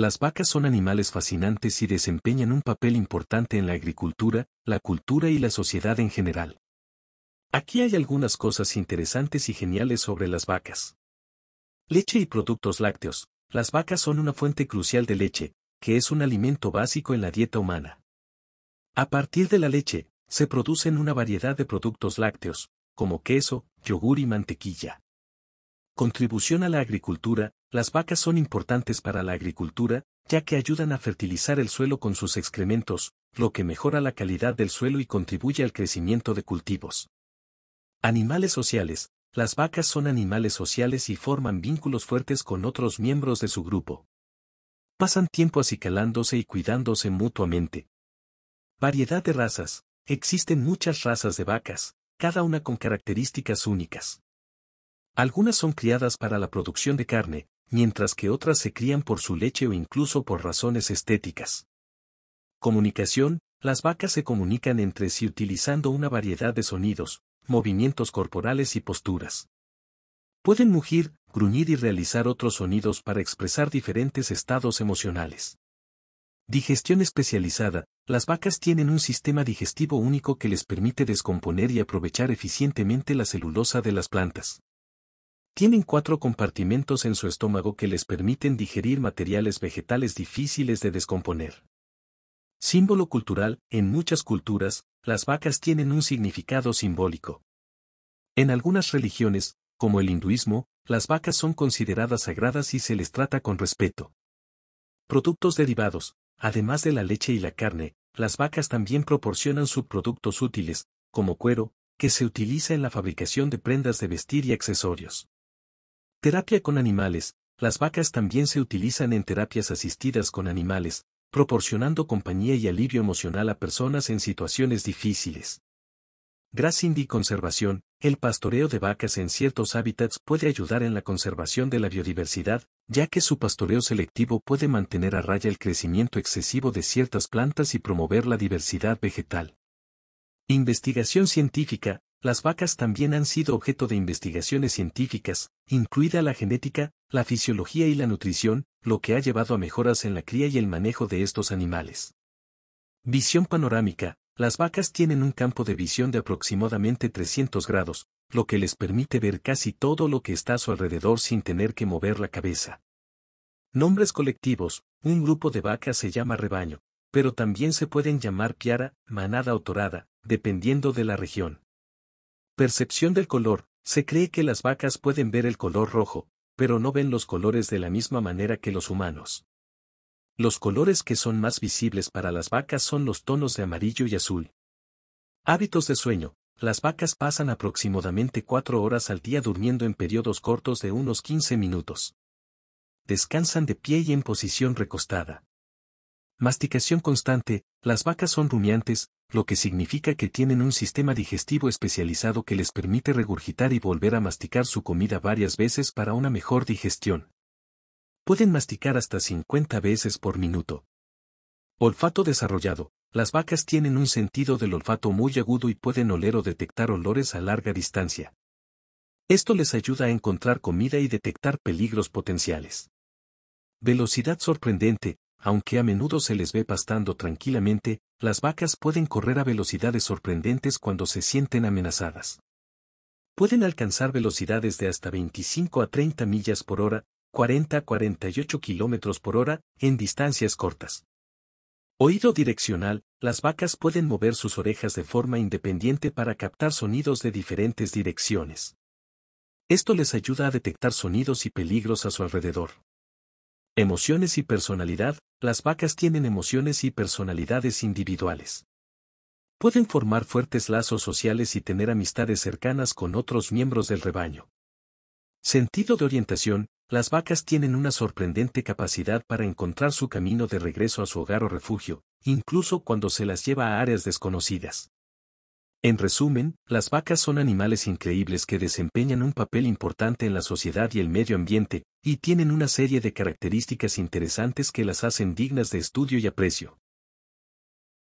Las vacas son animales fascinantes y desempeñan un papel importante en la agricultura, la cultura y la sociedad en general. Aquí hay algunas cosas interesantes y geniales sobre las vacas. Leche y productos lácteos. Las vacas son una fuente crucial de leche, que es un alimento básico en la dieta humana. A partir de la leche, se producen una variedad de productos lácteos, como queso, yogur y mantequilla. Contribución a la agricultura, las vacas son importantes para la agricultura, ya que ayudan a fertilizar el suelo con sus excrementos, lo que mejora la calidad del suelo y contribuye al crecimiento de cultivos. Animales sociales. Las vacas son animales sociales y forman vínculos fuertes con otros miembros de su grupo. Pasan tiempo acicalándose y cuidándose mutuamente. Variedad de razas. Existen muchas razas de vacas, cada una con características únicas. Algunas son criadas para la producción de carne, mientras que otras se crían por su leche o incluso por razones estéticas. Comunicación, las vacas se comunican entre sí utilizando una variedad de sonidos, movimientos corporales y posturas. Pueden mugir, gruñir y realizar otros sonidos para expresar diferentes estados emocionales. Digestión especializada, las vacas tienen un sistema digestivo único que les permite descomponer y aprovechar eficientemente la celulosa de las plantas. Tienen cuatro compartimentos en su estómago que les permiten digerir materiales vegetales difíciles de descomponer. Símbolo cultural, en muchas culturas, las vacas tienen un significado simbólico. En algunas religiones, como el hinduismo, las vacas son consideradas sagradas y se les trata con respeto. Productos derivados, además de la leche y la carne, las vacas también proporcionan subproductos útiles, como cuero, que se utiliza en la fabricación de prendas de vestir y accesorios. Terapia con animales. Las vacas también se utilizan en terapias asistidas con animales, proporcionando compañía y alivio emocional a personas en situaciones difíciles. Grassindy Conservación, el pastoreo de vacas en ciertos hábitats puede ayudar en la conservación de la biodiversidad, ya que su pastoreo selectivo puede mantener a raya el crecimiento excesivo de ciertas plantas y promover la diversidad vegetal. Investigación científica, las vacas también han sido objeto de investigaciones científicas, incluida la genética, la fisiología y la nutrición, lo que ha llevado a mejoras en la cría y el manejo de estos animales. Visión panorámica. Las vacas tienen un campo de visión de aproximadamente 300 grados, lo que les permite ver casi todo lo que está a su alrededor sin tener que mover la cabeza. Nombres colectivos. Un grupo de vacas se llama rebaño, pero también se pueden llamar piara, manada o torada, dependiendo de la región. Percepción del color. Se cree que las vacas pueden ver el color rojo, pero no ven los colores de la misma manera que los humanos. Los colores que son más visibles para las vacas son los tonos de amarillo y azul. Hábitos de sueño. Las vacas pasan aproximadamente cuatro horas al día durmiendo en periodos cortos de unos 15 minutos. Descansan de pie y en posición recostada. Masticación constante, las vacas son rumiantes, lo que significa que tienen un sistema digestivo especializado que les permite regurgitar y volver a masticar su comida varias veces para una mejor digestión. Pueden masticar hasta 50 veces por minuto. Olfato desarrollado. Las vacas tienen un sentido del olfato muy agudo y pueden oler o detectar olores a larga distancia. Esto les ayuda a encontrar comida y detectar peligros potenciales. Velocidad sorprendente aunque a menudo se les ve pastando tranquilamente, las vacas pueden correr a velocidades sorprendentes cuando se sienten amenazadas. Pueden alcanzar velocidades de hasta 25 a 30 millas por hora, 40 a 48 kilómetros por hora, en distancias cortas. Oído direccional, las vacas pueden mover sus orejas de forma independiente para captar sonidos de diferentes direcciones. Esto les ayuda a detectar sonidos y peligros a su alrededor. Emociones y personalidad, las vacas tienen emociones y personalidades individuales. Pueden formar fuertes lazos sociales y tener amistades cercanas con otros miembros del rebaño. Sentido de orientación, las vacas tienen una sorprendente capacidad para encontrar su camino de regreso a su hogar o refugio, incluso cuando se las lleva a áreas desconocidas. En resumen, las vacas son animales increíbles que desempeñan un papel importante en la sociedad y el medio ambiente, y tienen una serie de características interesantes que las hacen dignas de estudio y aprecio.